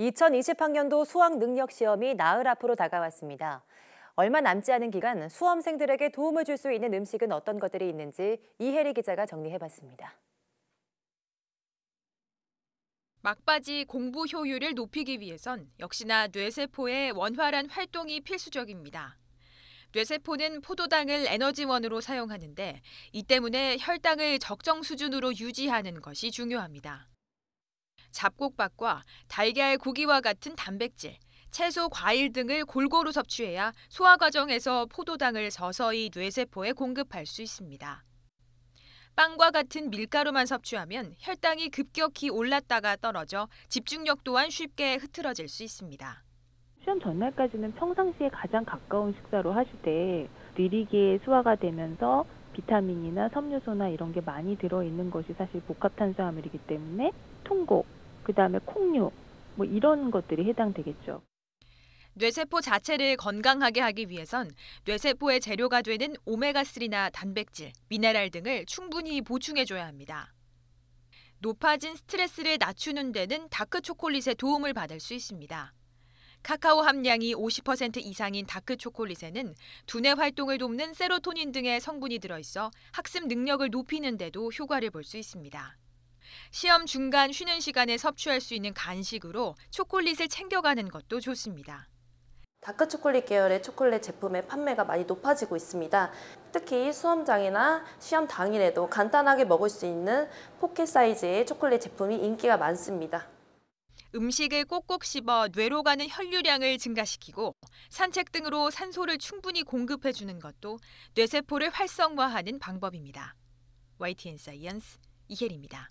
2020학년도 수학 능력 시험이 나흘 앞으로 다가왔습니다. 얼마 남지 않은 기간 수험생들에게 도움을 줄 수 있는 음식은 어떤 것들이 있는지 이혜리 기자가 정리해봤습니다. 막바지 공부 효율을 높이기 위해선 역시나 뇌세포의 원활한 활동이 필수적입니다. 뇌세포는 포도당을 에너지원으로 사용하는데 이 때문에 혈당을 적정 수준으로 유지하는 것이 중요합니다. 잡곡밥과 달걀 고기와 같은 단백질, 채소, 과일 등을 골고루 섭취해야 소화 과정에서 포도당을 서서히 뇌세포에 공급할 수 있습니다. 빵과 같은 밀가루만 섭취하면 혈당이 급격히 올랐다가 떨어져 집중력 또한 쉽게 흐트러질 수 있습니다. 시험 전날까지는 평상시에 가장 가까운 식사로 하실 때 느리게 소화가 되면서 비타민이나 섬유소나 이런 게 많이 들어있는 것이 사실 복합탄수화물이기 때문에 통곡, 그다음에 콩류 뭐 이런 것들이 해당되겠죠. 뇌세포 자체를 건강하게 하기 위해선 뇌세포의 재료가 되는 오메가3나 단백질, 미네랄 등을 충분히 보충해줘야 합니다. 높아진 스트레스를 낮추는 데는 다크 초콜릿의 도움을 받을 수 있습니다. 카카오 함량이 50% 이상인 다크 초콜릿에는 두뇌 활동을 돕는 세로토닌 등의 성분이 들어있어 학습 능력을 높이는 데도 효과를 볼 수 있습니다. 시험 중간 쉬는 시간에 섭취할 수 있는 간식으로 초콜릿을 챙겨가는 것도 좋습니다. 다크 초콜릿 계열의 초콜릿 제품의 판매가 많이 높아지고 있습니다. 특히 수험장이나 시험 당일에도 간단하게 먹을 수 있는 포켓 사이즈의 초콜릿 제품이 인기가 많습니다. 음식을 꼭꼭 씹어 뇌로 가는 혈류량을 증가시키고 산책 등으로 산소를 충분히 공급해 주는 것도 뇌세포를 활성화하는 방법입니다. YTN 사이언스 이혜리입니다.